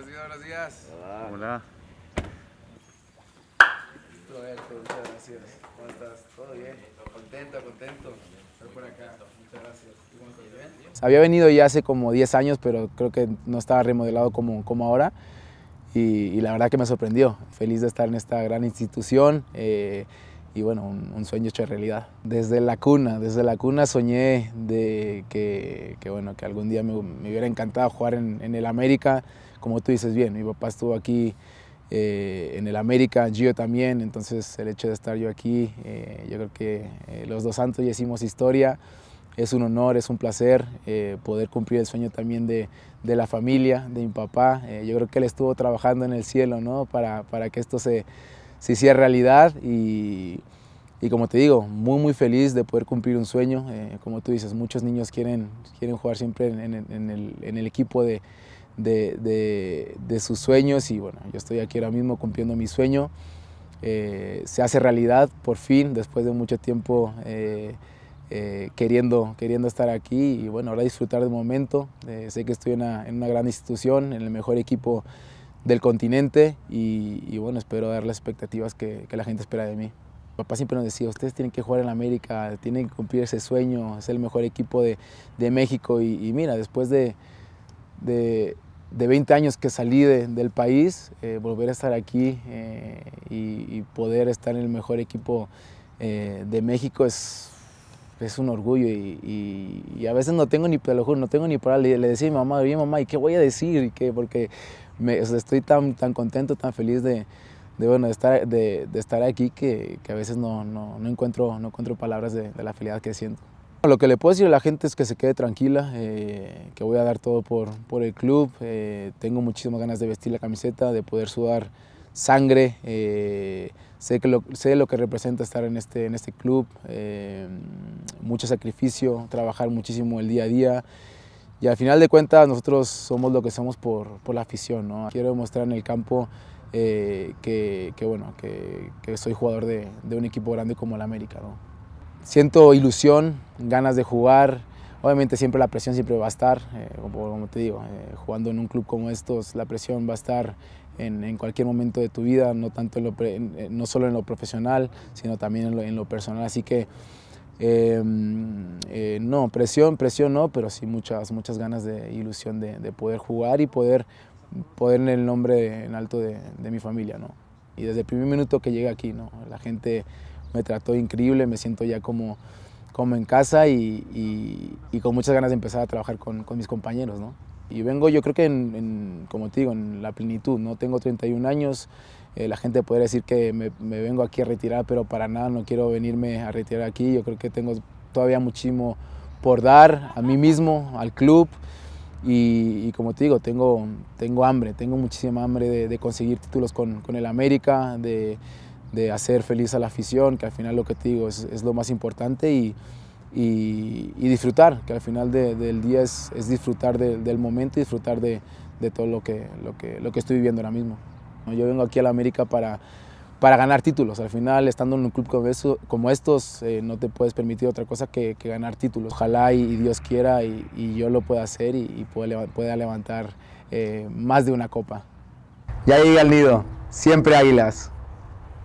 Buenos días, buenos días. Hola. Hola. ¿Cómo estás? ¿Todo bien? Contento, contento. Estar por acá. Muchas gracias. Había venido ya hace como 10 años, pero creo que no estaba remodelado como, como ahora. Y, la verdad que me sorprendió. Feliz de estar en esta gran institución. Eh, y bueno, un, sueño hecho realidad. Desde la cuna, desde la cuna soñé de que, bueno, que algún día me, hubiera encantado jugar en, el América. Como tú dices bien, mi papá estuvo aquí eh, en el América, Gio también, entonces el hecho de estar yo aquí, eh, yo creo que eh, los dos santos ya hicimos historia. Es un honor, es un placer poder cumplir el sueño también de, de la familia, de mi papá. yo creo que él estuvo trabajando en el cielo ¿no? para, para que esto se, se sí realidad y, y, como te digo, muy, muy feliz de poder cumplir un sueño. Eh, como tú dices, muchos niños quieren, quieren jugar siempre en, el, en el, equipo de, de, de, sus sueños y bueno, yo estoy aquí ahora mismo cumpliendo mi sueño. Eh, se hace realidad por fin, después de mucho tiempo eh, queriendo, queriendo estar aquí y bueno, ahora disfrutar del momento. sé que estoy en una, en una gran institución, en el mejor equipo del continente y, bueno, espero dar las expectativas que, la gente espera de mí. Papá siempre nos decía, ustedes tienen que jugar en América, tienen que cumplir ese sueño, ser el mejor equipo de, México. Y, mira, después de, 20 años que salí del país, eh, volver a estar aquí eh, y, poder estar en el mejor equipo eh, de México es, es un orgullo. Y, a veces no tengo ni, te no tengo ni para... Le, decía a mi mamá, oye mamá, ¿y qué voy a decir? Porque estoy tan, tan contento, tan feliz de, bueno, estar, de, estar aquí que, a veces no, no, encuentro, no encuentro palabras de, la felicidad que siento. Lo que le puedo decir a la gente es que se quede tranquila, eh, que voy a dar todo por, por el club. Eh, tengo muchísimas ganas de vestir la camiseta, de poder sudar sangre. Eh, sé, que lo, sé lo que representa estar en este, en este club, mucho sacrificio, trabajar muchísimo el día a día. Y al final de cuentas nosotros somos lo que somos por, por la afición. ¿no? Quiero mostrar en el campo eh, que, que, bueno, que, que soy jugador de, de, un equipo grande como el América. ¿no? Siento ilusión, ganas de jugar. Obviamente siempre la presión siempre va a estar, eh, como, te digo, eh, jugando en un club como estos, la presión va a estar en, en cualquier momento de tu vida, no, tanto lo, no solo en lo profesional, sino también en lo, en lo personal. Así que Em, eh, no, presión, presión no, pero sí muchas, muchas ganas de ilusión de, poder jugar y poder poner el nombre en alto de, mi familia, ¿no? Y desde el primer minuto que llegué aquí, ¿no? La gente me trató increíble, me siento ya como, como en casa y, con muchas ganas de empezar a trabajar con, mis compañeros, ¿no? Y vengo, yo creo que, en, como te digo, en la plenitud, ¿no? Tengo 31 años, eh, la gente podría decir que me, vengo aquí a retirar, pero para nada no quiero venirme a retirar aquí. Yo creo que tengo todavía muchísimo por dar a mí mismo, al club. Y, como te digo, tengo, tengo hambre, tengo muchísima hambre de, conseguir títulos con, el América, de, de, hacer feliz a la afición, que al final lo que te digo es, lo más importante, y, disfrutar, que al final del día es, disfrutar del momento y disfrutar de, todo lo, que, lo que estoy viviendo ahora mismo. Yo vengo aquí a la América para, ganar títulos. Al final, estando en un club como, estos, eh, no te puedes permitir otra cosa que, ganar títulos. Ojalá y, Dios quiera y, yo lo pueda hacer y, pueda, levantar eh, más de una copa. Ya ahí al nido, siempre águilas.